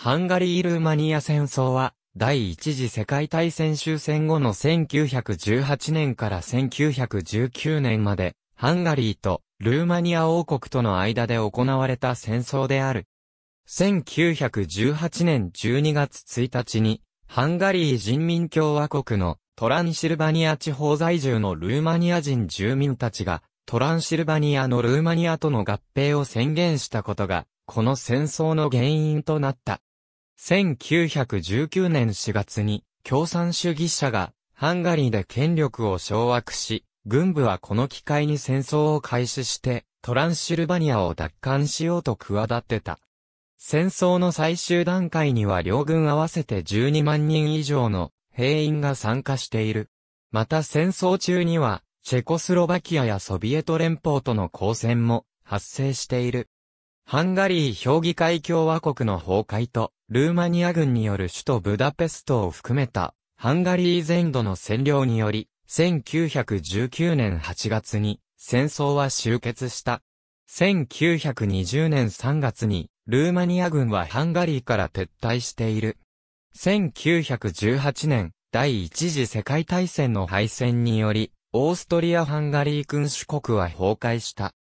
ハンガリー・ルーマニア戦争は、第一次世界大戦終戦後の1918年から1919年まで、ハンガリーとルーマニア王国との間で行われた戦争である。1918年12月1日に、ハンガリー人民共和国のトランシルバニア地方在住のルーマニア人住民たちが、トランシルバニアのルーマニアとの合併を宣言したことが、この戦争の原因となった。1919年4月に共産主義者がハンガリーで権力を掌握し、軍部はこの機会に戦争を開始してトランシルバニアを奪還しようと企てた。戦争の最終段階には両軍合わせて12万人以上の兵員が参加している。また戦争中には、チェコスロバキアやソビエト連邦との交戦も発生している。ハンガリー評議会共和国の崩壊と、ルーマニア軍による首都ブダペストを含めた、ハンガリー全土の占領により、1919年8月に戦争は終結した。1920年3月に、ルーマニア軍はハンガリーから撤退している。1918年、第一次世界大戦の敗戦により、オーストリア・ハンガリー君主国は崩壊した。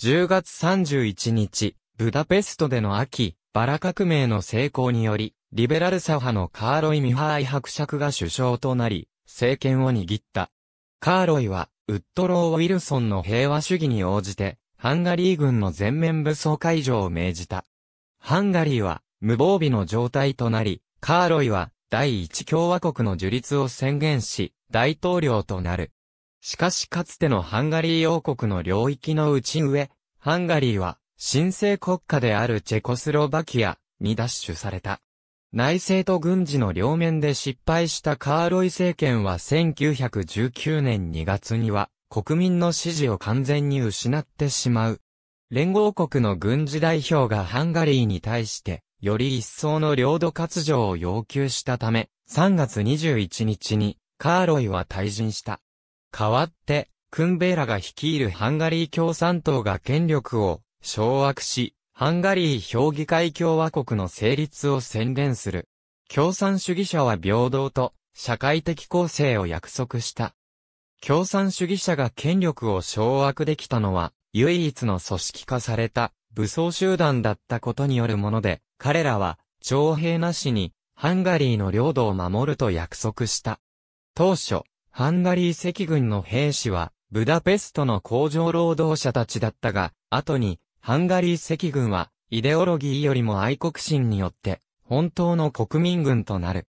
10月31日、ブダペストでの秋、バラ革命の成功により、リベラル左派のカーロイ・ミハーイ伯爵が首相となり、政権を握った。カーロイは、ウッドロー・ウィルソンの平和主義に応じて、ハンガリー軍の全面武装解除を命じた。ハンガリーは、無防備の状態となり、カーロイは、第一共和国の樹立を宣言し、大統領となる。しかしかつてのハンガリー王国の領域の内上、ハンガリーは、新生国家であるチェコスロバキアに奪取された。内政と軍事の両面で失敗したカーロイ政権は1919年2月には国民の支持を完全に失ってしまう。連合国の軍事代表がハンガリーに対してより一層の領土割譲を要求したため、3月21日にカーロイは退陣した。代わって、クンベーラが率いるハンガリー共産党が権力を掌握し、ハンガリー評議会共和国の成立を宣言する。共産主義者は平等と社会的公正を約束した。共産主義者が権力を掌握できたのは、唯一の組織化された武装集団だったことによるもので、彼らは徴兵なしにハンガリーの領土を守ると約束した。当初、ハンガリー赤軍の兵士は、ブダペストの工場労働者たちだったが、後に、ハンガリー赤軍は、イデオロギーよりも愛国心によって、本当の国民軍となる。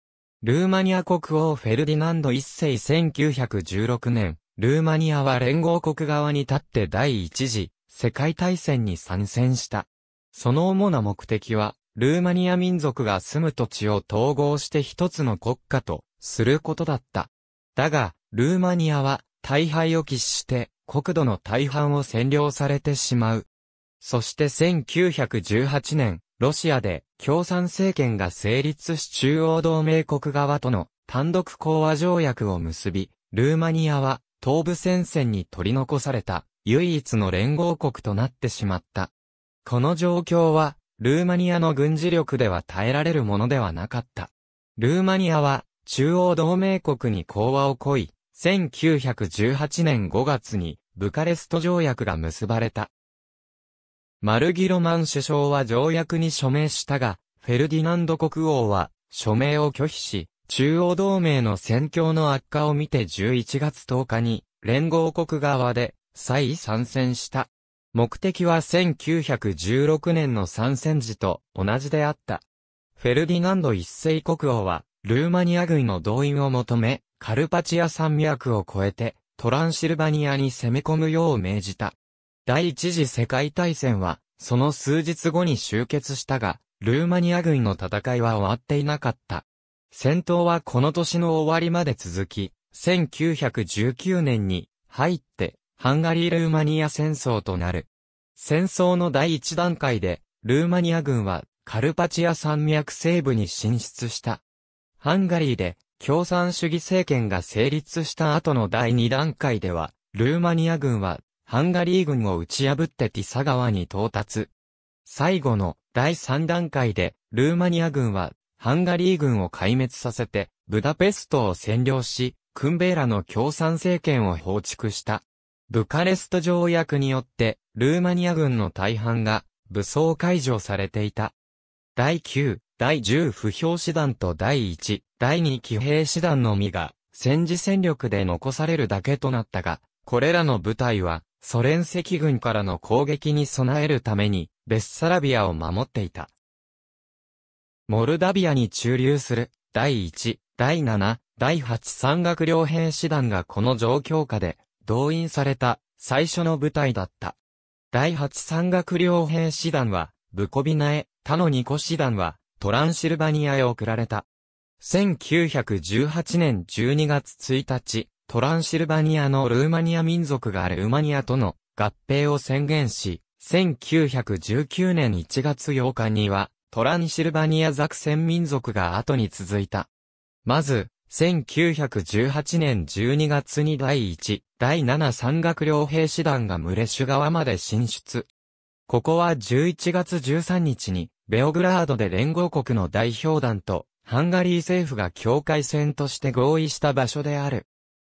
ルーマニア国王フェルディナンド一世1916年、ルーマニアは連合国側に立って第一次世界大戦に参戦した。その主な目的は、ルーマニア民族が住む土地を統合して一つの国家とすることだった。だが、ルーマニアは大敗を喫して国土の大半を占領されてしまう。そして1918年、ロシアで共産政権が成立し中央同盟国側との単独講和条約を結び、ルーマニアは東部戦線に取り残された唯一の連合国となってしまった。この状況はルーマニアの軍事力では耐えられるものではなかった。ルーマニアは中央同盟国に講和を来い、1918年5月にブカレスト条約が結ばれた。マルギロマン首相は条約に署名したが、フェルディナンド国王は署名を拒否し、中央同盟の戦況の悪化を見て11月10日に連合国側で再参戦した。目的は1916年の参戦時と同じであった。フェルディナンド一世国王は、ルーマニア軍の動員を求め、カルパチア山脈を越えて、トランシルバニアに攻め込むよう命じた。第一次世界大戦は、その数日後に終結したが、ルーマニア軍の戦いは終わっていなかった。戦闘はこの年の終わりまで続き、1919年に入って、ハンガリー・ルーマニア戦争となる。戦争の第一段階で、ルーマニア軍はカルパチア山脈西部に進出した。ハンガリーで共産主義政権が成立した後の第二段階では、ルーマニア軍はハンガリー軍を打ち破ってティサ川に到達。最後の第3段階で、ルーマニア軍は、ハンガリー軍を壊滅させて、ブダペストを占領し、クンベーラの共産政権を放逐した。ブカレスト条約によって、ルーマニア軍の大半が、武装解除されていた。第9、第10不評師団と第1、第2騎兵師団のみが、戦時戦力で残されるだけとなったが、これらの部隊は、ソ連赤軍からの攻撃に備えるために、ベッサラビアを守っていた。モルダビアに駐留する、第1、第7、第8山岳両兵師団がこの状況下で、動員された、最初の部隊だった。第8山岳両兵師団は、ブコビナへ、他の2個師団は、トランシルバニアへ送られた。1918年12月1日、トランシルバニアのルーマニア民族があルーマニアとの合併を宣言し、1919年1月8日には、トランシルバニアザクセン民族が後に続いた。まず、1918年12月に第1、第7山岳両兵士団がムレシュ川まで進出。ここは11月13日に、ベオグラードで連合国の代表団と、ハンガリー政府が境界線として合意した場所である。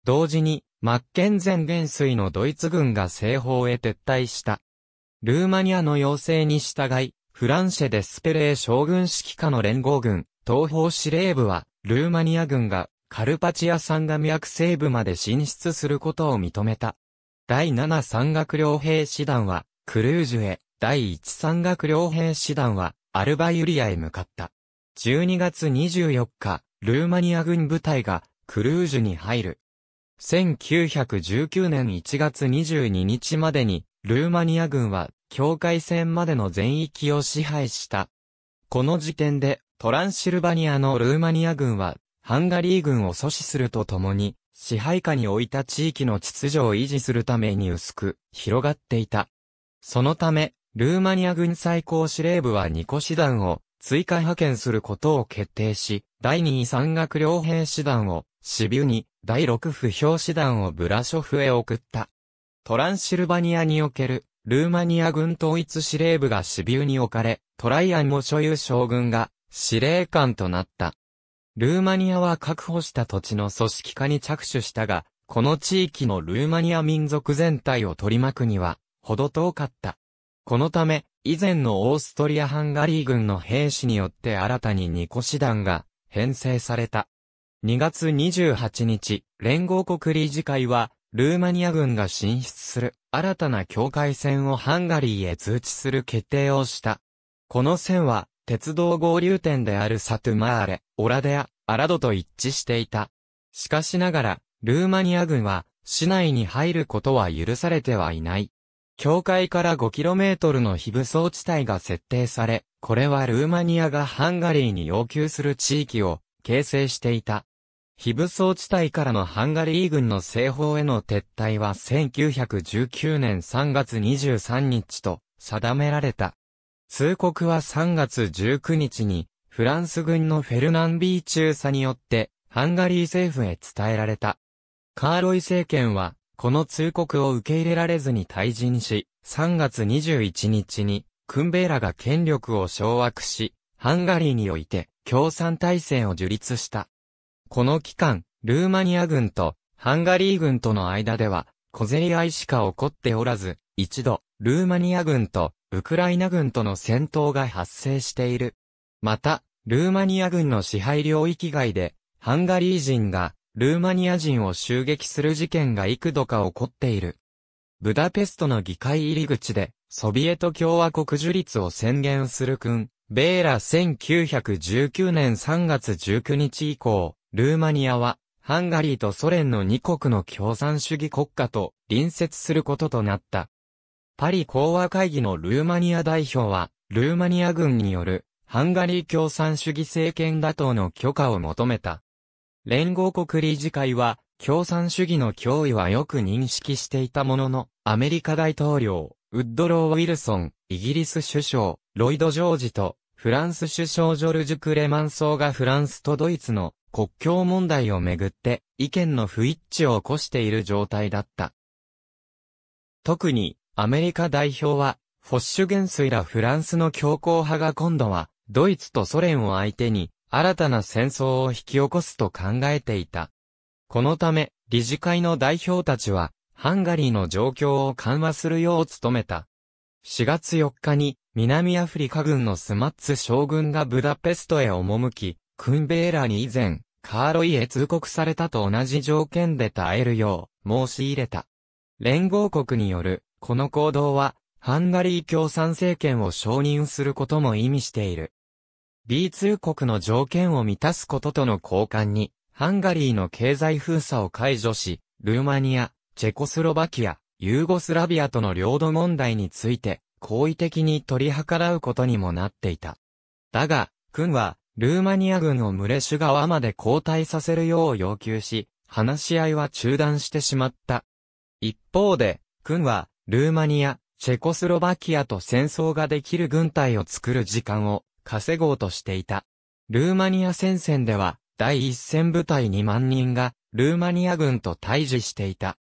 同時に、マッケンゼン元帥のドイツ軍が西方へ撤退した。ルーマニアの要請に従い、フランシェ・デスペレー将軍指揮下の連合軍、東方司令部は、ルーマニア軍がカルパチア山岳脈西部まで進出することを認めた。第7山岳両兵師団は、クルージュへ、第1山岳両兵師団は、アルバユリアへ向かった。12月24日、ルーマニア軍部隊が、クルージュに入る。1919年1月22日までに、ルーマニア軍は、境界線までの全域を支配した。この時点で、トランシルバニアのルーマニア軍は、ハンガリー軍を阻止するとともに、支配下に置いた地域の秩序を維持するために薄く、広がっていた。そのため、ルーマニア軍最高司令部はニ個師団を追加派遣することを決定し、第二位山岳両兵師団をシビュに第6不評師団をブラショフへ送った。トランシルバニアにおける、ルーマニア軍統一司令部が支流に置かれ、トライアンを所有将軍が司令官となった。ルーマニアは確保した土地の組織化に着手したが、この地域のルーマニア民族全体を取り巻くには、ほど遠かった。このため、以前のオーストリア・ハンガリー軍の兵士によって新たに2個師団が編成された。2月28日、連合国理事会は、ルーマニア軍が進出する新たな境界線をハンガリーへ通知する決定をした。この線は、鉄道合流点であるサトゥマーレ、オラデア、アラドと一致していた。しかしながら、ルーマニア軍は、市内に入ることは許されてはいない。境界から 5km の非武装地帯が設定され、これはルーマニアがハンガリーに要求する地域を形成していた。非武装地帯からのハンガリー軍の西方への撤退は1919年3月23日と定められた。通告は3月19日にフランス軍のフェルナンビー中佐によってハンガリー政府へ伝えられた。カーロイ政権はこの通告を受け入れられずに退陣し、3月21日にクンベーラが権力を掌握し、ハンガリーにおいて共産体制を樹立した。この期間、ルーマニア軍とハンガリー軍との間では、小競り合いしか起こっておらず、一度、ルーマニア軍とウクライナ軍との戦闘が発生している。また、ルーマニア軍の支配領域外で、ハンガリー人がルーマニア人を襲撃する事件が幾度か起こっている。ブダペストの議会入り口で、ソビエト共和国樹立を宣言する君、ベーラ1919年3月19日以降、ルーマニアは、ハンガリーとソ連の2国の共産主義国家と隣接することとなった。パリ講和会議のルーマニア代表は、ルーマニア軍による、ハンガリー共産主義政権打倒の許可を求めた。連合国理事会は、共産主義の脅威はよく認識していたものの、アメリカ大統領、ウッドロー・ウィルソン、イギリス首相、ロイド・ジョージと、フランス首相ジョルジュ・クレマンソーがフランスとドイツの国境問題をめぐって、意見の不一致を起こしている状態だった。特に、アメリカ代表は、フォッシュ元帥らフランスの強硬派が今度は、ドイツとソ連を相手に、新たな戦争を引き起こすと考えていた。このため、理事会の代表たちは、ハンガリーの状況を緩和するよう努めた。4月4日に、南アフリカ軍のスマッツ将軍がブダペストへ赴き、クンベーラに以前、カーロイへ通告されたと同じ条件で耐えるよう申し入れた。連合国による、この行動は、ハンガリー共産政権を承認することも意味している。B2 国の条件を満たすこととの交換に、ハンガリーの経済封鎖を解除し、ルーマニア、チェコスロバキア、ユーゴスラビアとの領土問題について、好意的に取り計らうことにもなっていた。だが、君は、ルーマニア軍をムレシュまで交代させるよう要求し、話し合いは中断してしまった。一方で、君は、ルーマニア、チェコスロバキアと戦争ができる軍隊を作る時間を稼ごうとしていた。ルーマニア戦線では、第一戦部隊2万人が、ルーマニア軍と対峙していた。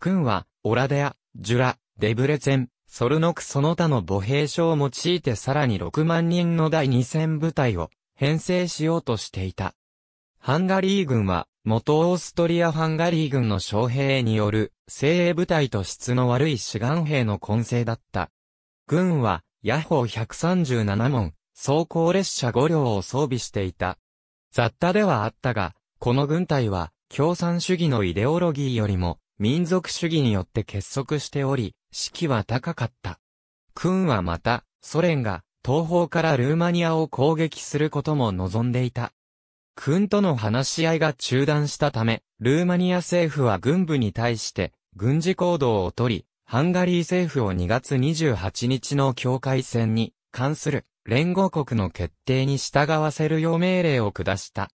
君は、オラデア、ジュラ、デブレツェン、ソルノクその他の母兵書を用いてさらに6万人の第2戦部隊を編成しようとしていた。ハンガリー軍は、元オーストリア・ハンガリー軍の将兵による、精鋭部隊と質の悪い志願兵の混成だった。軍は、ヤホー137門、装甲列車5両を装備していた。雑多ではあったが、この軍隊は、共産主義のイデオロギーよりも、民族主義によって結束しており、士気は高かった。君はまた、ソ連が東方からルーマニアを攻撃することも望んでいた。君との話し合いが中断したため、ルーマニア政府は軍部に対して軍事行動をとり、ハンガリー政府を2月28日の境界線に関する連合国の決定に従わせるよう命令を下した。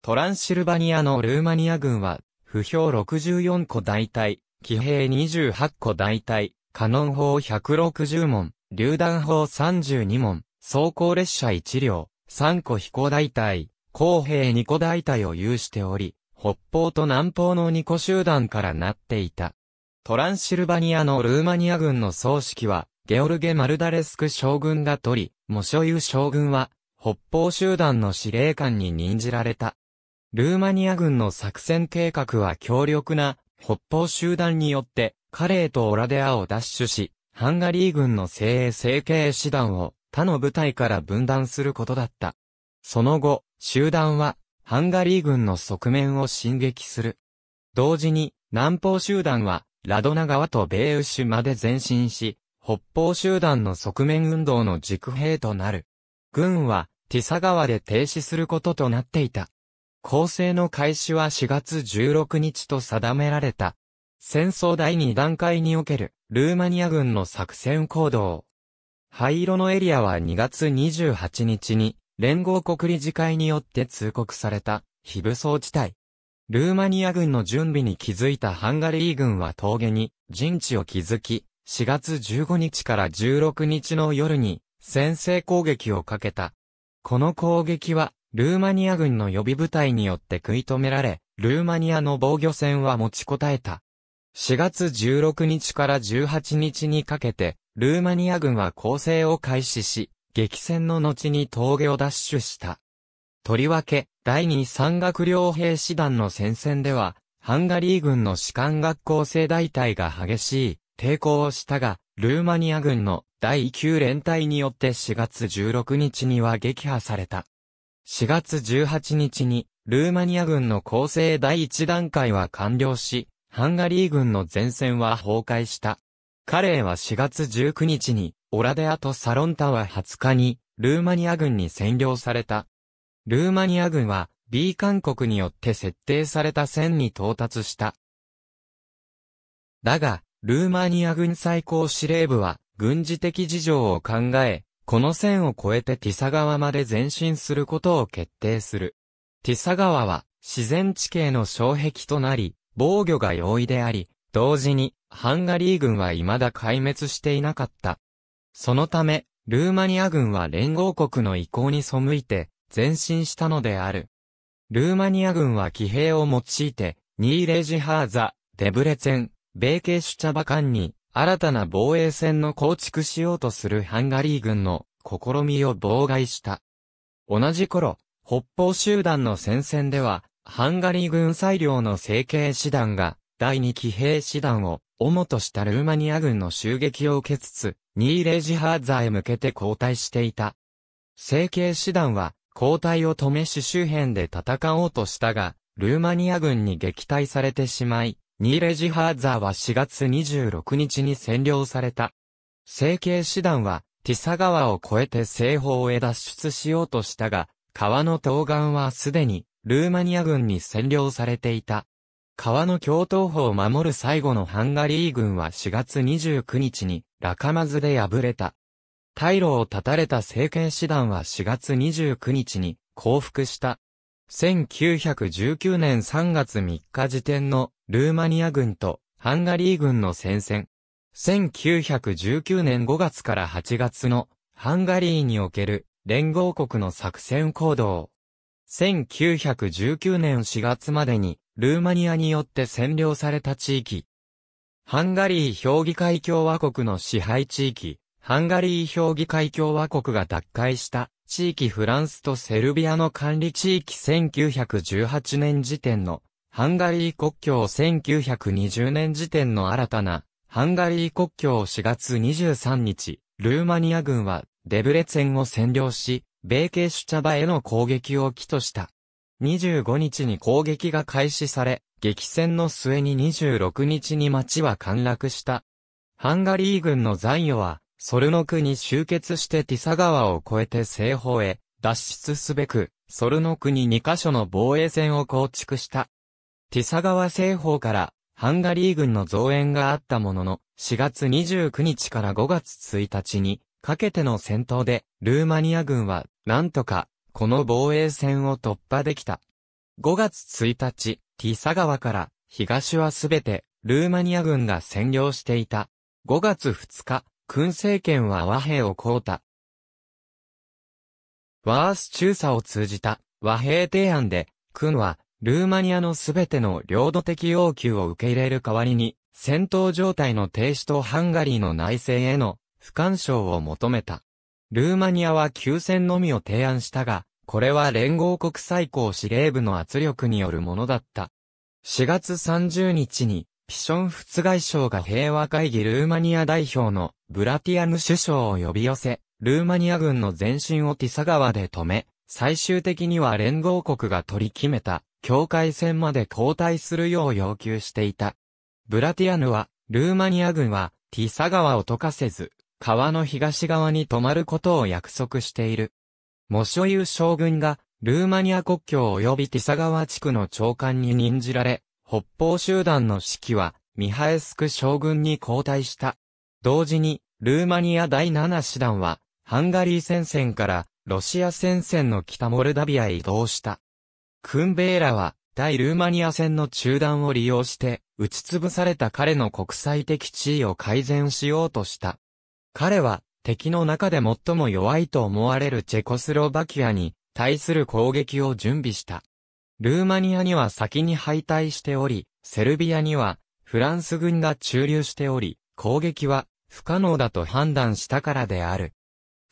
トランシルバニアのルーマニア軍は不評64個大隊、騎兵28個大隊、カノン砲160門、榴弾砲32門、装甲列車1両、3個飛行大隊、公兵2個大隊を有しており、北方と南方の2個集団からなっていた。トランシルバニアのルーマニア軍の総指揮は、ゲオルゲ・マルダレスク将軍が取り、モショユ将軍は、北方集団の司令官に任じられた。ルーマニア軍の作戦計画は強力な北方集団によってカレーとオラデアを奪取し、ハンガリー軍の精鋭成形師団を他の部隊から分断することだった。その後、集団はハンガリー軍の側面を進撃する。同時に南方集団はラドナ川とベーウシュまで前進し、北方集団の側面運動の軸兵となる。軍はティサ川で停止することとなっていた。攻勢の開始は4月16日と定められた。戦争第2段階における、ルーマニア軍の作戦行動。灰色のエリアは2月28日に、連合国理事会によって通告された、非武装地帯。ルーマニア軍の準備に気づいたハンガリー軍は峠に陣地を築き、4月15日から16日の夜に先制攻撃をかけた。この攻撃はルーマニア軍の予備部隊によって食い止められ、ルーマニアの防御戦は持ちこたえた。4月16日から18日にかけて、ルーマニア軍は攻勢を開始し、激戦の後に峠を奪取した。とりわけ、第二山岳両兵師団の戦線では、ハンガリー軍の士官学校生大隊が激しい抵抗をしたが、ルーマニア軍の第9連隊によって4月16日には撃破された。4月18日に、ルーマニア軍の構成第1段階は完了し、ハンガリー軍の前線は崩壊した。カレーは4月19日に、オラデアとサロンタは20日に、ルーマニア軍に占領された。ルーマニア軍は、B 韓国によって設定された線に到達した。だが、ルーマニア軍最高司令部は、軍事的事情を考え、この線を越えてティサ川まで前進することを決定する。ティサ川は自然地形の障壁となり、防御が容易であり、同時にハンガリー軍は未だ壊滅していなかった。そのため、ルーマニア軍は連合国の意向に背いて前進したのである。ルーマニア軍は騎兵を用いて、ニーレジハーザ、デブレツェン、ベーケシュチャバカンニ、新たな防衛線の構築しようとするハンガリー軍の試みを妨害した。同じ頃、北方集団の戦線では、ハンガリー軍裁量の成形師団が、第二騎兵師団を、主としたルーマニア軍の襲撃を受けつつ、ニーレジハーザーへ向けて後退していた。成形師団は、後退を止めし周辺で戦おうとしたが、ルーマニア軍に撃退されてしまい、ニーレジハーザーは4月26日に占領された。成形師団は、ティサ川を越えて西方へ脱出しようとしたが、川の東岸はすでに、ルーマニア軍に占領されていた。川の共闘法を守る最後のハンガリー軍は4月29日に、ラカマズで敗れた。退路を断たれた政権師団は4月29日に降伏した。1919年3月3日時点のルーマニア軍とハンガリー軍の戦線。1919年5月から8月のハンガリーにおける連合国の作戦行動。1919年4月までにルーマニアによって占領された地域。ハンガリー評議会共和国の支配地域。ハンガリー評議会共和国が脱会した地域フランスとセルビアの管理地域1918年時点のハンガリー国境1920年時点の新たな、ハンガリー国境4月23日、ルーマニア軍はデブレツェンを占領し、米系シュチャバへの攻撃を起とした。25日に攻撃が開始され、激戦の末に26日に町は陥落した。ハンガリー軍の残余は、ソルノクに集結してティサ川を越えて西方へ脱出すべく、ソルノクに2カ所の防衛線を構築した。ティサ川西方からハンガリー軍の増援があったものの、4月29日から5月1日にかけての戦闘で、ルーマニア軍は、なんとか、この防衛線を突破できた。5月1日、ティサ川から、東はすべて、ルーマニア軍が占領していた。5月2日、君政権は和平をこうた。ワース中佐を通じた和平提案で、君はルーマニアのすべての領土的要求を受け入れる代わりに、戦闘状態の停止とハンガリーの内政への不干渉を求めた。ルーマニアは休戦のみを提案したが、これは連合国最高司令部の圧力によるものだった。4月30日に、ピション仏外相が平和会議ルーマニア代表のブラティアヌ首相を呼び寄せ、ルーマニア軍の前進をティサ川で止め、最終的には連合国が取り決めた境界線まで後退するよう要求していた。ブラティアヌは、ルーマニア軍は、ティサ川を溶かせず、川の東側に止まることを約束している。モショユ将軍が、ルーマニア国境及びティサ川地区の長官に任じられ、北方集団の指揮は、ミハエスク将軍に交代した。同時に、ルーマニア第7師団は、ハンガリー戦線から、ロシア戦線の北モルダビアへ移動した。クンベーラは、対ルーマニア戦の中断を利用して、打ち潰された彼の国際的地位を改善しようとした。彼は、敵の中で最も弱いと思われるチェコスロバキアに、対する攻撃を準備した。ルーマニアには先に敗退しており、セルビアには、フランス軍が駐留しており、攻撃は、不可能だと判断したからである。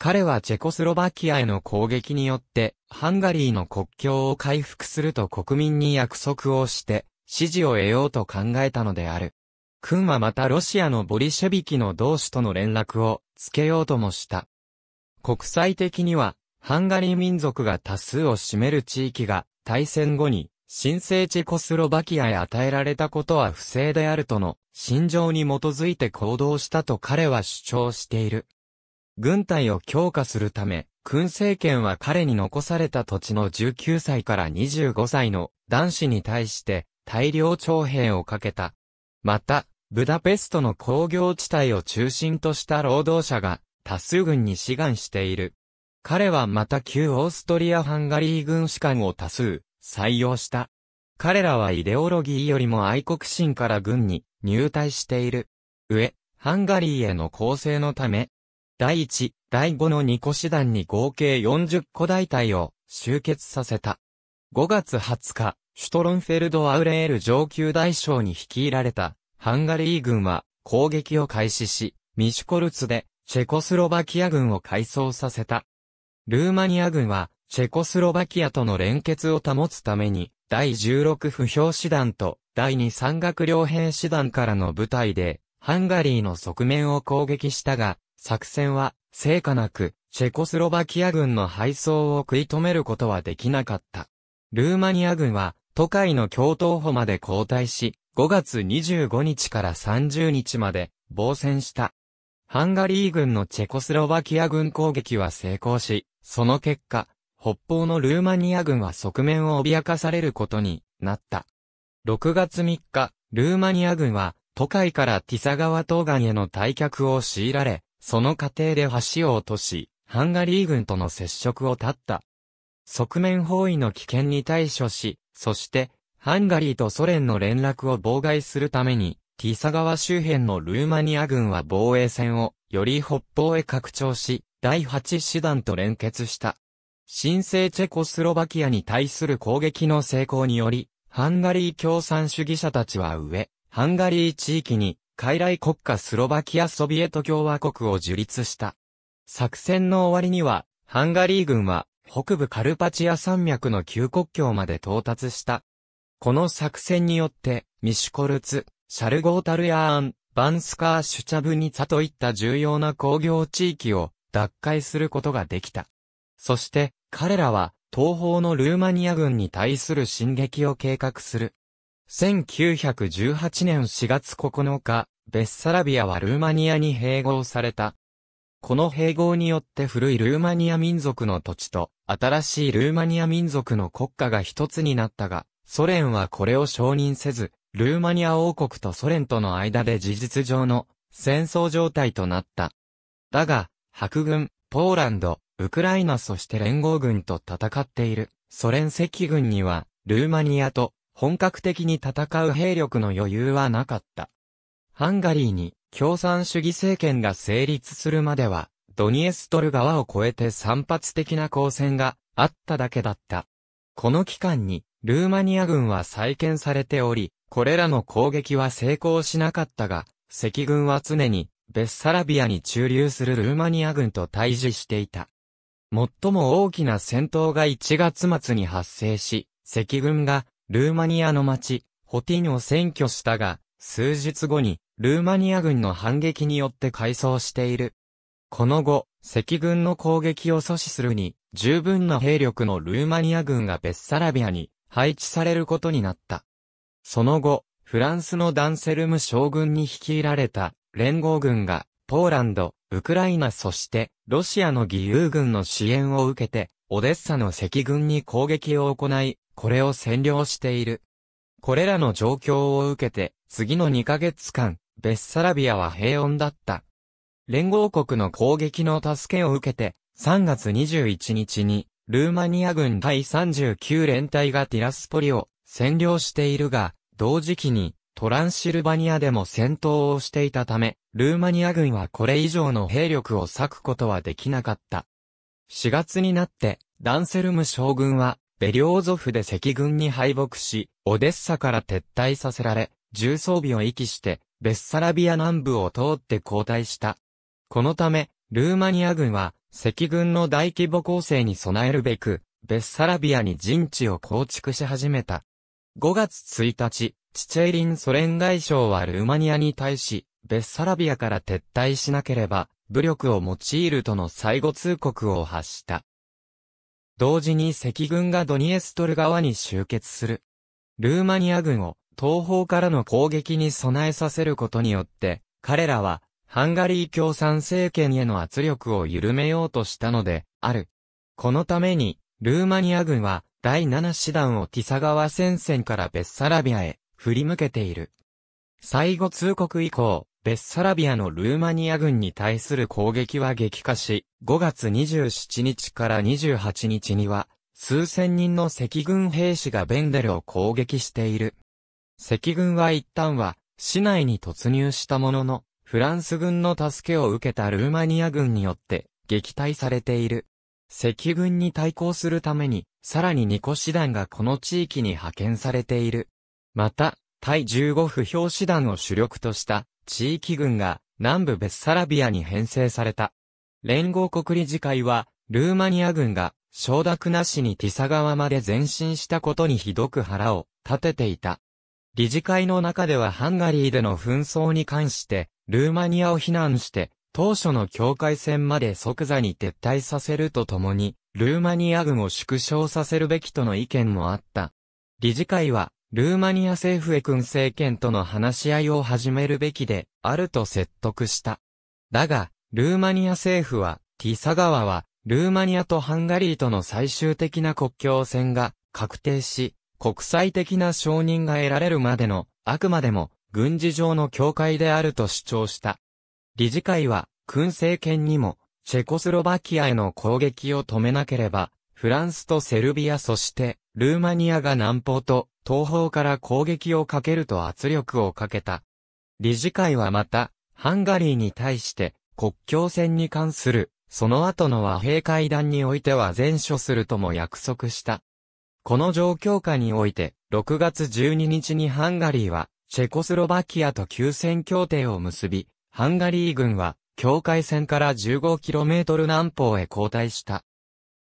彼はチェコスロバキアへの攻撃によって、ハンガリーの国境を回復すると国民に約束をして、支持を得ようと考えたのである。君はまたロシアのボリシェビキの同志との連絡をつけようともした。国際的には、ハンガリー民族が多数を占める地域が、大戦後に、新生チェコスロバキアへ与えられたことは不正であるとの、心情に基づいて行動したと彼は主張している。軍隊を強化するため、軍政権は彼に残された土地の19歳から25歳の男子に対して大量徴兵をかけた。また、ブダペストの工業地帯を中心とした労働者が多数軍に志願している。彼はまた旧オーストリア・ハンガリー軍士官を多数採用した。彼らはイデオロギーよりも愛国心から軍に入隊している。上、ハンガリーへの攻勢のため、第1、第5の2個師団に合計40個大隊を集結させた。5月20日、シュトロンフェルド・アウレール上級大将に率いられたハンガリー軍は攻撃を開始し、ミシュコルツでチェコスロバキア軍を改装させた。ルーマニア軍はチェコスロバキアとの連結を保つために、第16不評師団と第2山岳両兵師団からの部隊で、ハンガリーの側面を攻撃したが、作戦は、成果なく、チェコスロバキア軍の敗走を食い止めることはできなかった。ルーマニア軍は、都会の京闘歩まで後退し、5月25日から30日まで、防戦した。ハンガリー軍のチェコスロバキア軍攻撃は成功し、その結果、北方のルーマニア軍は側面を脅かされることになった。6月3日、ルーマニア軍は、都会からティサ川東岸への退却を強いられ、その過程で橋を落とし、ハンガリー軍との接触を絶った。側面包囲の危険に対処し、そして、ハンガリーとソ連の連絡を妨害するために、ティサ川周辺のルーマニア軍は防衛線を、より北方へ拡張し、第8師団と連結した。新生チェコスロバキアに対する攻撃の成功により、ハンガリー共産主義者たちは上、ハンガリー地域に傀儡国家スロバキアソビエト共和国を樹立した。作戦の終わりには、ハンガリー軍は、北部カルパチア山脈の旧国境まで到達した。この作戦によって、ミシュコルツ、シャルゴータルヤーン、バンスカーシュチャブニツァといった重要な工業地域を奪回することができた。そして、彼らは、東方のルーマニア軍に対する進撃を計画する。1918年4月9日、ベッサラビアはルーマニアに併合された。この併合によって古いルーマニア民族の土地と新しいルーマニア民族の国家が一つになったが、ソ連はこれを承認せず、ルーマニア王国とソ連との間で事実上の戦争状態となった。だが、白軍、ポーランド、ウクライナそして連合軍と戦っているソ連赤軍には、ルーマニアと本格的に戦う兵力の余裕はなかった。ハンガリーに共産主義政権が成立するまでは、ドニエストル川を越えて散発的な交戦があっただけだった。この期間に、ルーマニア軍は再建されており、これらの攻撃は成功しなかったが、赤軍は常に、ベッサラビアに駐留するルーマニア軍と対峙していた。最も大きな戦闘が1月末に発生し、赤軍がルーマニアの町、ホティンを占拠したが、数日後に、ルーマニア軍の反撃によって改装している。この後、赤軍の攻撃を阻止するに、十分な兵力のルーマニア軍がベッサラビアに配置されることになった。その後、フランスのダンセルム将軍に率いられた連合軍が、ポーランド、ウクライナそして、ロシアの義勇軍の支援を受けて、オデッサの赤軍に攻撃を行い、これを占領している。これらの状況を受けて、次の2ヶ月間、ベッサラビアは平穏だった。連合国の攻撃の助けを受けて、3月21日に、ルーマニア軍第39連隊がティラスポリを占領しているが、同時期にトランシルバニアでも戦闘をしていたため、ルーマニア軍はこれ以上の兵力を割くことはできなかった。4月になって、ダンセルム将軍はベリオーゾフで赤軍に敗北し、オデッサから撤退させられ、重装備を遺棄して、ベッサラビア南部を通って後退した。このため、ルーマニア軍は、赤軍の大規模攻勢に備えるべく、ベッサラビアに陣地を構築し始めた。5月1日、チチェイリンソ連外相はルーマニアに対し、ベッサラビアから撤退しなければ、武力を用いるとの最後通告を発した。同時に赤軍がドニエストル側に集結する。ルーマニア軍を東方からの攻撃に備えさせることによって、彼らはハンガリー共産政権への圧力を緩めようとしたので、ある。このために、ルーマニア軍は第7師団をティサ川戦線からベッサラビアへ振り向けている。最後通告以降、ベッサラビアのルーマニア軍に対する攻撃は激化し、5月27日から28日には、数千人の赤軍兵士がベンデルを攻撃している。赤軍は一旦は、市内に突入したものの、フランス軍の助けを受けたルーマニア軍によって、撃退されている。赤軍に対抗するために、さらに2個師団がこの地域に派遣されている。また、対15不評師団を主力とした地域軍が南部ベッサラビアに編成された。連合国理事会は、ルーマニア軍が承諾なしにティサ川まで前進したことにひどく腹を立てていた。理事会の中ではハンガリーでの紛争に関して、ルーマニアを非難して、当初の境界線まで即座に撤退させるとともに、ルーマニア軍を縮小させるべきとの意見もあった。理事会は、ルーマニア政府へ軍政権との話し合いを始めるべきで、あると説得した。だが、ルーマニア政府は、ティサ川は、ルーマニアとハンガリーとの最終的な国境線が確定し、国際的な承認が得られるまでの、あくまでも、軍事上の境界であると主張した。理事会は、軍政権にも、チェコスロバキアへの攻撃を止めなければ、フランスとセルビアそして、ルーマニアが南方と東方から攻撃をかけると圧力をかけた。理事会はまた、ハンガリーに対して国境線に関する、その後の和平会談においては前処するとも約束した。この状況下において、6月12日にハンガリーは、チェコスロバキアと休戦協定を結び、ハンガリー軍は、境界線から 15km 南方へ後退した。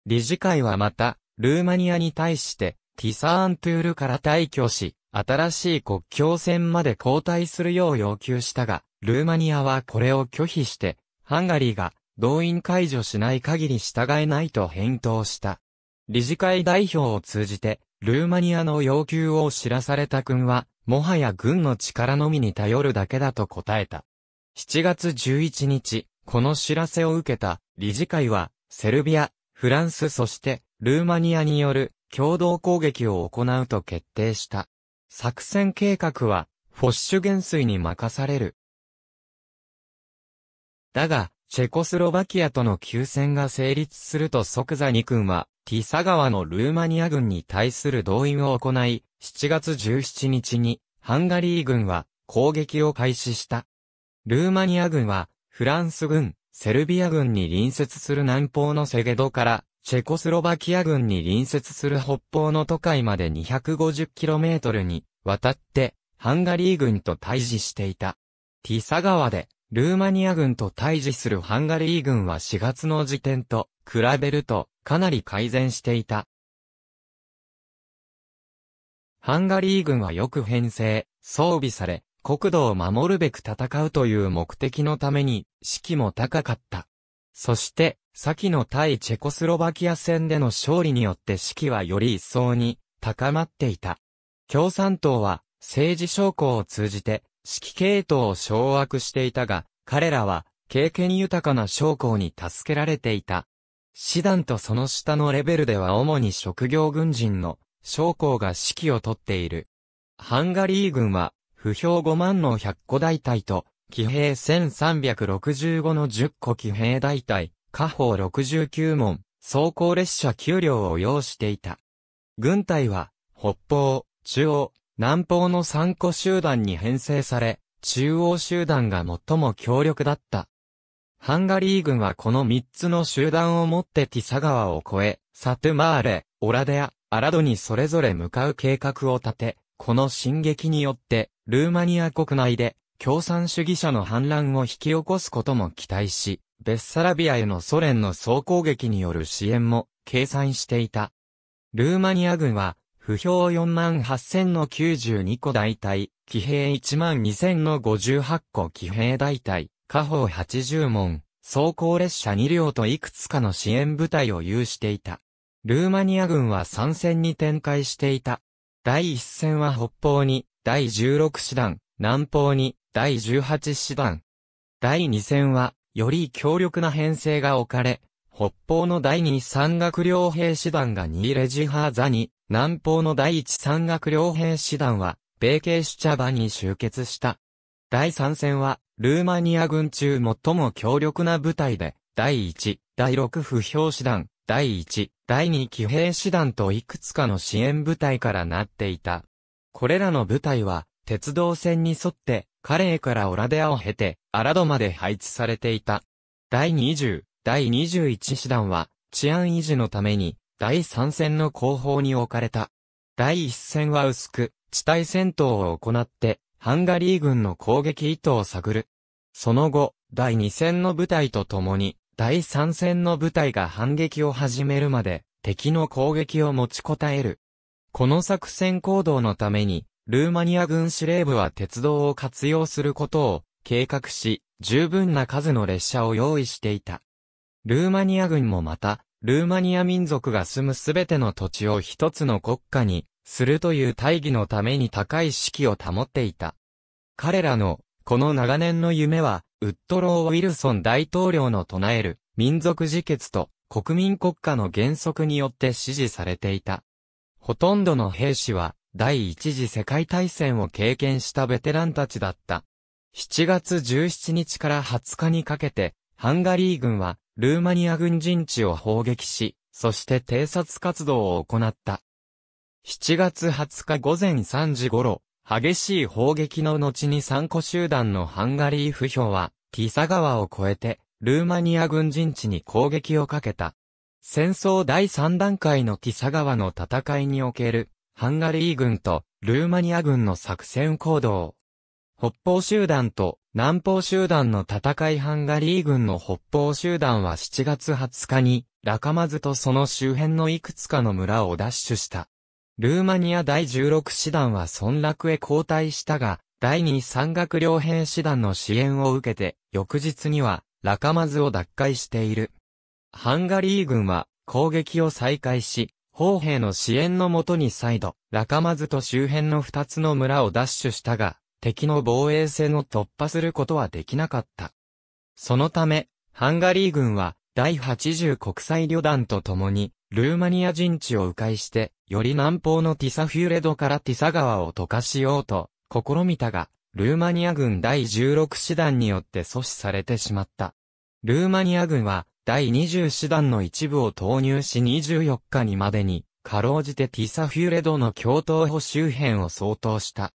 理事会はまた、ルーマニアに対して、ティサーントゥールから退去し、新しい国境線まで交代するよう要求したが、ルーマニアはこれを拒否して、ハンガリーが動員解除しない限り従えないと返答した。理事会代表を通じて、ルーマニアの要求を知らされた君は、もはや軍の力のみに頼るだけだと答えた。7月11日、この知らせを受けた理事会は、セルビア、フランスそして、ルーマニアによる共同攻撃を行うと決定した。作戦計画は、フォッシュ元帥に任される。だが、チェコスロバキアとの休戦が成立すると即座に軍は、ティサ川のルーマニア軍に対する動員を行い、7月17日に、ハンガリー軍は、攻撃を開始した。ルーマニア軍は、フランス軍、セルビア軍に隣接する南方のセゲドから、チェコスロバキア軍に隣接する北方の都会まで 250km に渡ってハンガリー軍と対峙していた。ティサ川でルーマニア軍と対峙するハンガリー軍は4月の時点と比べるとかなり改善していた。ハンガリー軍はよく編成、装備され、国土を守るべく戦うという目的のために、士気も高かった。そして、先の対チェコスロバキア戦での勝利によって士気はより一層に高まっていた。共産党は政治将校を通じて指揮系統を掌握していたが、彼らは経験豊かな将校に助けられていた。師団とその下のレベルでは主に職業軍人の将校が指揮をとっている。ハンガリー軍は、不評5万の100個大隊と、騎兵1365の10個騎兵大隊、下方69門、走行列車9両を要していた。軍隊は、北方、中央、南方の3個集団に編成され、中央集団が最も強力だった。ハンガリー軍はこの3つの集団をもってティサ川を越え、サトゥマーレ、オラデア、アラドにそれぞれ向かう計画を立て、この進撃によって、ルーマニア国内で共産主義者の反乱を引き起こすことも期待し、ベッサラビアへのソ連の総攻撃による支援も計算していた。ルーマニア軍は、不評4万8000の92個大隊、騎兵1万2000の58個騎兵大隊、下方80門、装甲列車2両といくつかの支援部隊を有していた。ルーマニア軍は参戦に展開していた。第1戦は北方に、第16師団、南方に、第18師団。第2戦は、より強力な編成が置かれ、北方の第2山岳両兵師団が2レジハーザに、南方の第1山岳両兵師団は、米系シチャバに集結した。第3戦は、ルーマニア軍中最も強力な部隊で、第1、第6不評師団、第1、第2騎兵師団といくつかの支援部隊からなっていた。これらの部隊は、鉄道線に沿って、カレーからオラデアを経て、アラドまで配置されていた。第20、第21師団は、治安維持のために、第3戦の後方に置かれた。第1戦は薄く、地帯戦闘を行って、ハンガリー軍の攻撃意図を探る。その後、第2戦の部隊と共に、第3戦の部隊が反撃を始めるまで、敵の攻撃を持ちこたえる。この作戦行動のために、ルーマニア軍司令部は鉄道を活用することを計画し、十分な数の列車を用意していた。ルーマニア軍もまた、ルーマニア民族が住むすべての土地を一つの国家にするという大義のために高い士気を保っていた。彼らの、この長年の夢は、ウッドロー・ウィルソン大統領の唱える民族自決と国民国家の原則によって支持されていた。ほとんどの兵士は第一次世界大戦を経験したベテランたちだった。7月17日から20日にかけて、ハンガリー軍は、ルーマニア軍陣地を砲撃し、そして偵察活動を行った。7月20日午前3時頃、激しい砲撃の後に参個集団のハンガリー不評は、ティサ川を越えて、ルーマニア軍陣地に攻撃をかけた。戦争第3段階のティサ川の戦いにおける、ハンガリー軍とルーマニア軍の作戦行動。北方集団と南方集団の戦いハンガリー軍の北方集団は7月20日に、ラカマズとその周辺のいくつかの村を奪取した。ルーマニア第16師団は村落へ後退したが、第2山岳両兵師団の支援を受けて、翌日には、ラカマズを奪回している。ハンガリー軍は攻撃を再開し、砲兵の支援のもとに再度、ラカマズと周辺の二つの村を奪取したが、敵の防衛線を突破することはできなかった。そのため、ハンガリー軍は、第80国際旅団と共に、ルーマニア陣地を迂回して、より南方のティサフューレドからティサ川を溶かしようと、試みたが、ルーマニア軍第16師団によって阻止されてしまった。ルーマニア軍は、第24弾の一部を投入し24日にまでに、かろうじてティサフューレドの共闘歩周辺を相当した。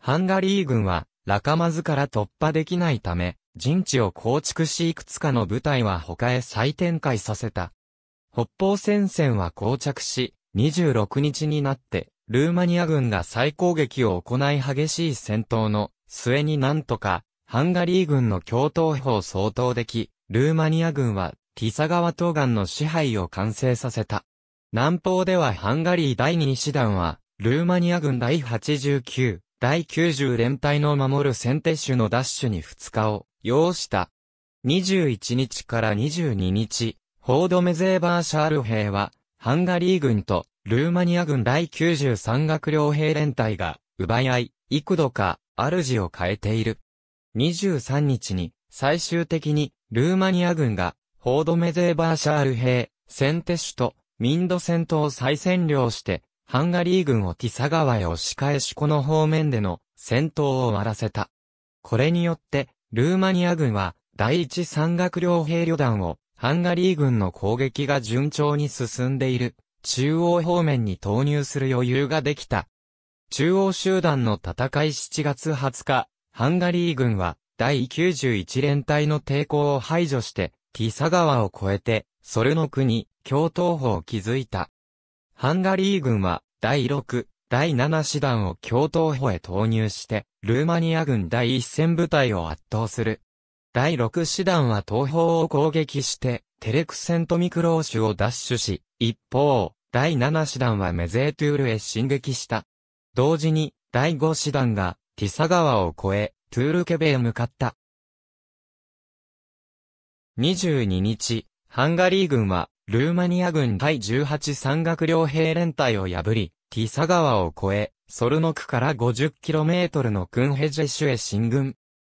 ハンガリー軍は、ラカマズから突破できないため、陣地を構築しいくつかの部隊は他へ再展開させた。北方戦線は膠着し、26日になって、ルーマニア軍が再攻撃を行い激しい戦闘の末になんとか、ハンガリー軍の共闘歩を相当でき、ルーマニア軍はティサ川東岸の支配を完成させた。南方ではハンガリー第2師団は、ルーマニア軍第89、第90連隊の守る先手種のダッシュに2日を要した。21日から22日、ホードメゼーバーシャール兵は、ハンガリー軍とルーマニア軍第93学両兵連隊が奪い合い、幾度か主を変えている。23日に最終的にルーマニア軍がホードメゼーバーシャール兵、センテシュと、ミンド戦闘を再占領して、ハンガリー軍をティサ川へ押し返しこの方面での戦闘を終わらせた。これによって、ルーマニア軍は、第一山岳両兵旅団を、ハンガリー軍の攻撃が順調に進んでいる、中央方面に投入する余裕ができた。中央集団の戦い7月20日、ハンガリー軍は、第91連隊の抵抗を排除して、ティサ川を越えて、ソルの国、共闘法を築いた。ハンガリー軍は、第6、第7師団を共闘法へ投入して、ルーマニア軍第一戦部隊を圧倒する。第6師団は東方を攻撃して、テレクセントミクローシュを奪取し、一方、第7師団はメゼートゥールへ進撃した。同時に、第5師団が、ティサ川を越え、トゥールケベへ向かった。22日、ハンガリー軍は、ルーマニア軍第18山岳両兵連隊を破り、ティサ川を越え、ソルノクから 50km のクンヘジェシュへ進軍。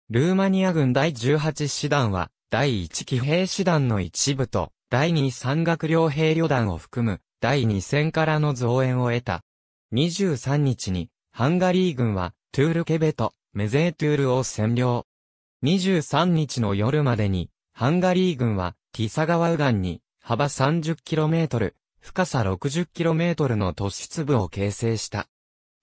ルーマニア軍第18師団は、第1騎兵師団の一部と、第2山岳両兵旅団を含む、第2戦からの増援を得た。23日に、ハンガリー軍は、トゥールケベと、メゼートゥールを占領。23日の夜までに、ハンガリー軍は、ティサ川右岸に、幅 30km、深さ 60km の突出部を形成した。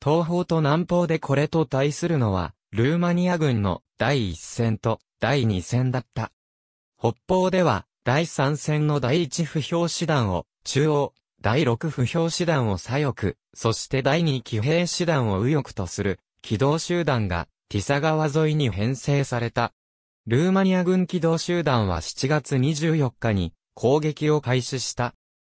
東方と南方でこれと対するのは、ルーマニア軍の第1戦と第2戦だった。北方では、第3戦の第1不評師団を中央、第6不評師団を左翼、そして第2騎兵師団を右翼とする、機動集団が、ティサ川沿いに編成された。ルーマニア軍機動集団は7月24日に攻撃を開始した。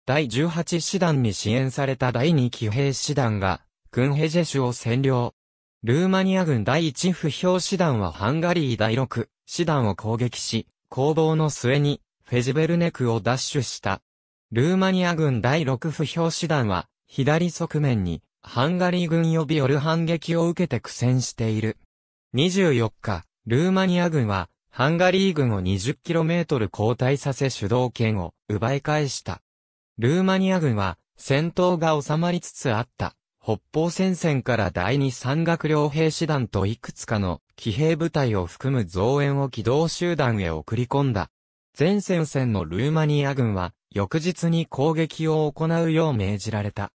第18師団に支援された第2騎兵師団が、クンヘジェシュを占領。ルーマニア軍第1不評師団はハンガリー第6師団を攻撃し、攻防の末にフェジベルネクを奪取した。ルーマニア軍第6不評師団は、左側面にハンガリー軍予備よる反撃を受けて苦戦している。24日、ルーマニア軍は、ハンガリー軍を 20km 後退させ主導権を奪い返した。ルーマニア軍は戦闘が収まりつつあった。北方戦線から第二山岳両兵士団といくつかの騎兵部隊を含む増援を機動集団へ送り込んだ。前戦線のルーマニア軍は翌日に攻撃を行うよう命じられた。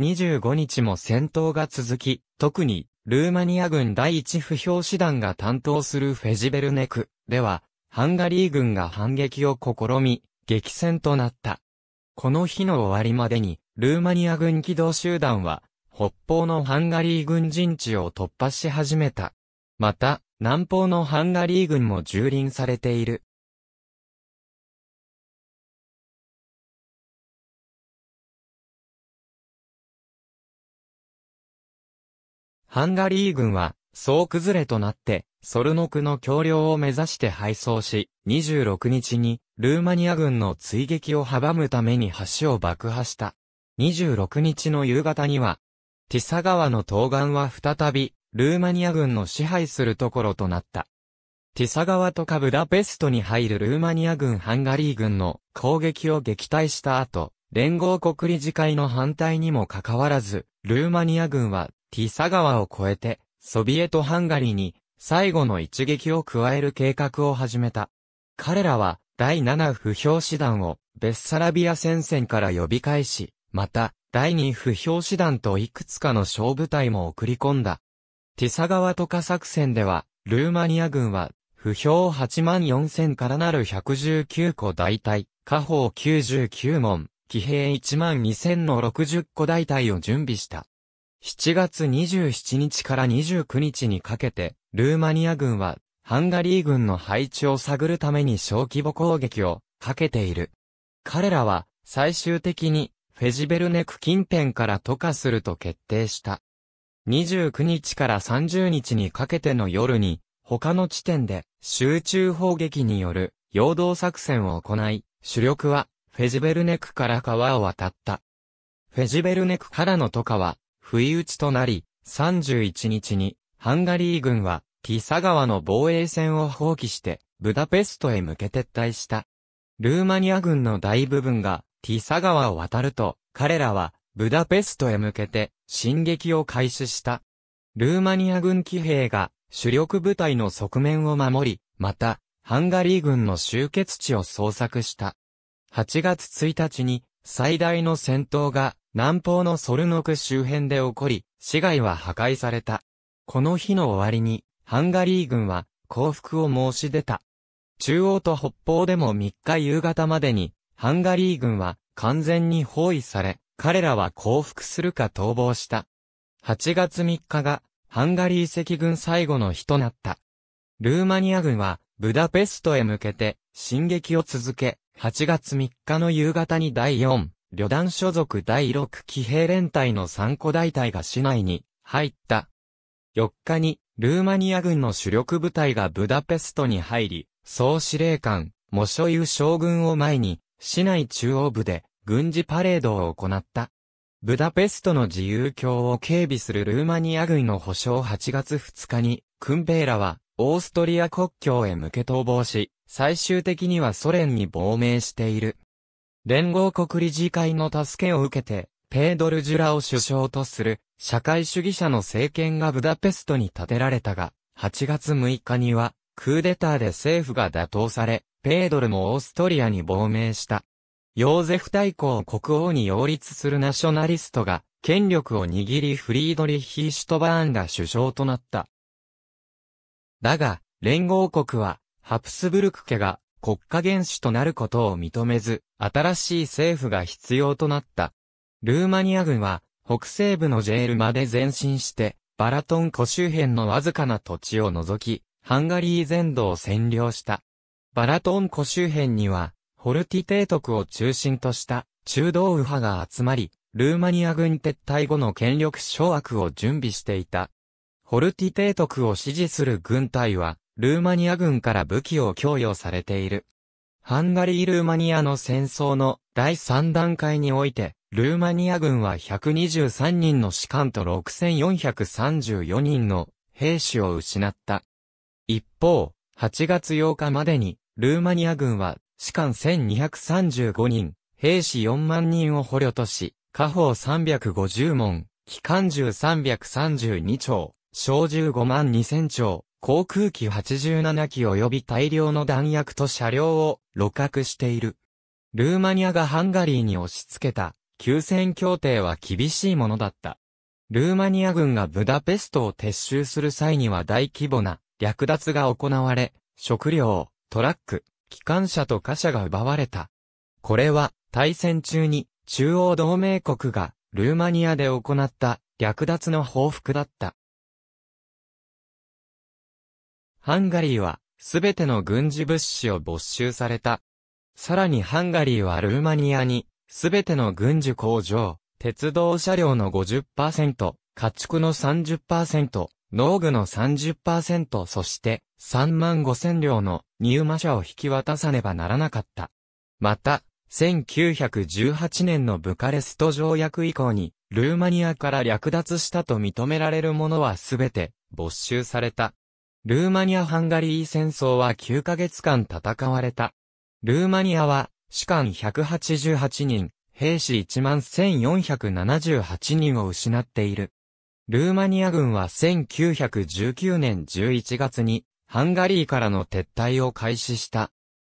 25日も戦闘が続き、特にルーマニア軍第一不評師団が担当するフェジベルネクでは、ハンガリー軍が反撃を試み、激戦となった。この日の終わりまでに、ルーマニア軍機動集団は、北方のハンガリー軍陣地を突破し始めた。また、南方のハンガリー軍も蹂躙されている。ハンガリー軍は、総崩れとなって、ソルノクの橋梁を目指して敗走し、26日に、ルーマニア軍の追撃を阻むために橋を爆破した。26日の夕方には、ティサ川の東岸は再び、ルーマニア軍の支配するところとなった。ティサ川とかブダペストに入るルーマニア軍ハンガリー軍の攻撃を撃退した後、連合国理事会の反対にもかかわらず、ルーマニア軍はティサ川を越えて、ソビエトハンガリーに最後の一撃を加える計画を始めた。彼らは第7不評師団をベッサラビア戦線から呼び返し、また第2不評師団といくつかの小部隊も送り込んだ。ティサ川渡河作戦では、ルーマニア軍は不評8万4千からなる119個大隊、下方99門、騎兵1万2千の60個大隊を準備した。7月27日から29日にかけて、ルーマニア軍は、ハンガリー軍の配置を探るために小規模攻撃をかけている。彼らは、最終的に、フェジベルネク近辺から渡過すると決定した。29日から30日にかけての夜に、他の地点で集中砲撃による陽動作戦を行い、主力はフェジベルネクから川を渡った。フェジベルネクからの渡過は不意打ちとなり、31日に、ハンガリー軍は、ティサ川の防衛線を放棄して、ブダペストへ向け撤退した。ルーマニア軍の大部分が、ティサ川を渡ると、彼らは、ブダペストへ向けて、進撃を開始した。ルーマニア軍騎兵が、主力部隊の側面を守り、また、ハンガリー軍の集結地を捜索した。8月1日に、最大の戦闘が、南方のソルノク周辺で起こり、市街は破壊された。この日の終わりに、ハンガリー軍は降伏を申し出た。中央と北方でも3日夕方までに、ハンガリー軍は完全に包囲され、彼らは降伏するか逃亡した。8月3日が、ハンガリー赤軍最後の日となった。ルーマニア軍は、ブダペストへ向けて、進撃を続け、8月3日の夕方に第4、旅団所属第6騎兵連隊の3個大隊が市内に入った。4日に、ルーマニア軍の主力部隊がブダペストに入り、総司令官、モショユ将軍を前に、市内中央部で軍事パレードを行った。ブダペストの自由郷を警備するルーマニア軍の保証8月2日に、クンベーラは、オーストリア国境へ向け逃亡し、最終的にはソ連に亡命している。連合国理事会の助けを受けて、ペードル・ジュラを首相とする社会主義者の政権がブダペストに建てられたが、8月6日にはクーデターで政府が打倒され、ペードルもオーストリアに亡命した。ヨーゼフ大公国王に擁立するナショナリストが権力を握りフリードリヒシュトバーンが首相となった。だが、連合国はハプスブルク家が国家元首となることを認めず、新しい政府が必要となった。ルーマニア軍は、北西部のジェールまで前進して、バラトン湖周辺のわずかな土地を除き、ハンガリー全土を占領した。バラトン湖周辺には、ホルティ提督を中心とした中道右派が集まり、ルーマニア軍撤退後の権力掌握を準備していた。ホルティ提督を支持する軍隊は、ルーマニア軍から武器を供与されている。ハンガリー・ルーマニアの戦争の第3段階において、ルーマニア軍は123人の士官と6434人の兵士を失った。一方、8月8日までに、ルーマニア軍は士官1235人、兵士4万人を捕虜とし、下方350門、機関銃332丁、小銃5万2000丁、航空機87機及び大量の弾薬と車両を露獲している。ルーマニアがハンガリーに押し付けた、休戦協定は厳しいものだった。ルーマニア軍がブダペストを撤収する際には大規模な略奪が行われ、食料、トラック、機関車と貨車が奪われた。これは、対戦中に、中央同盟国が、ルーマニアで行った、略奪の報復だった。ハンガリーは、すべての軍事物資を没収された。さらにハンガリーはルーマニアに、すべての軍需工場、鉄道車両の50%、家畜の30%、農具の30%、そして、3万5千両の入馬車を引き渡さねばならなかった。また、1918年のブカレスト条約以降に、ルーマニアから略奪したと認められるものはすべて没収された。ルーマニア・ハンガリー戦争は9ヶ月間戦われた。ルーマニアは、士官188人、兵士11,478人を失っている。ルーマニア軍は1919年11月に、ハンガリーからの撤退を開始した。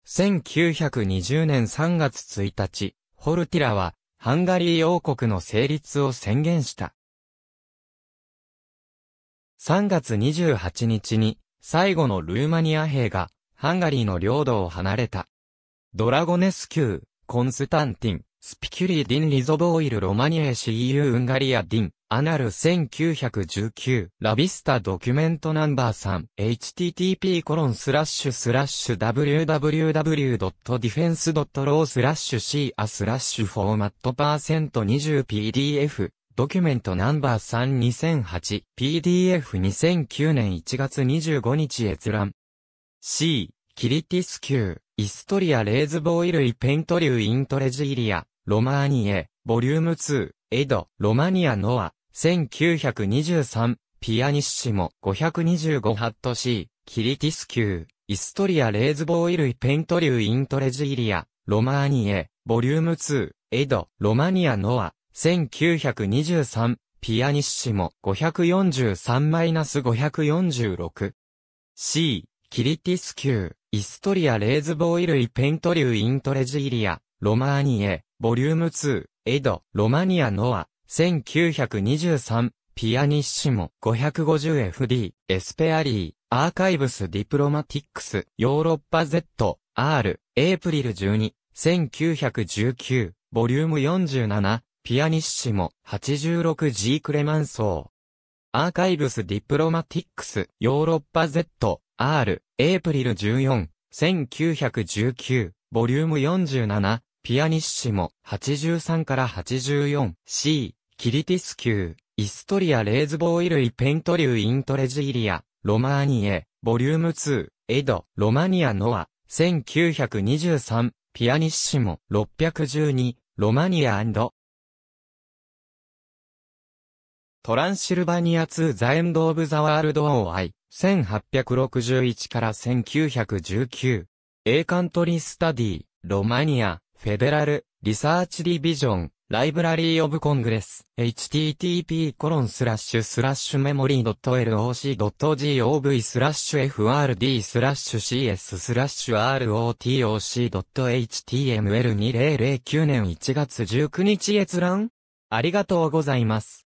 1920年3月1日、ホルティラは、ハンガリー王国の成立を宣言した。3月28日に最後のルーマニア兵がハンガリーの領土を離れた。ドラゴネス級、コンスタンティン、スピキュリーディン・リゾボーイル・ロマニエ CEU ウンガリア・ディン、アナル1919、ラビスタドキュメントナンバー3、http コロンスラッシュスラッシュ www.defense.law スラッシュ c アスラッシュフォーマットパーセント 20pdf ドキュメントナンバー3 2008 PDF2009 年1月25日閲覧。C、キリティス級、イストリア・レーズボーイ類ペントリュー・イントレジイリア、ロマーニエ、ボリューム2、エド、ロマニア・ノア、1923、ピアニッシモ、525ハット C、キリティス級、イストリア・レーズボーイ類ペントリュー・イントレジイリア、ロマーニエ、ボリューム2、エド、ロマニア・ノア、1923、ピアニッシモ543-546。C、キリティス級、イストリア・レーズボーイルイ・ペントリュー・イントレジーリア、ロマーニエ、ボリューム2、エド、ロマニア・ノア、1923、ピアニッシモ 550FD、エスペアリー、アーカイブス・ディプロマティックス、ヨーロッパ Z、R、エイプリル12、1919、ボリューム47、ピアニッシモ、86G クレマンソー。アーカイブス・ディプロマティックス、ヨーロッパ Z、R、エイプリル14、1919、ボリューム47、ピアニッシモ、83から 84C、キリティス級、イストリア・レーズボーイルイ・ペントリュー・イントレジーリア、ロマーニエ、ボリューム2、エド、ロマニア・ノア、1923、ピアニッシモ、612、ロマニアトランシルバニア2ザエンド・オブ・ザ・ワールド・オー・アイ、1861から1919。A カントリー・スタディ、ロマニア、フェデラル、リサーチ・ディビジョン、ライブラリー・オブ・コングレス、http コロンスラッシュスラッシュメモリー .loc.gov スラッシュ frd スラッシュ cs スラッシュ rotoc.html2009 年1月19日閲覧ありがとうございます。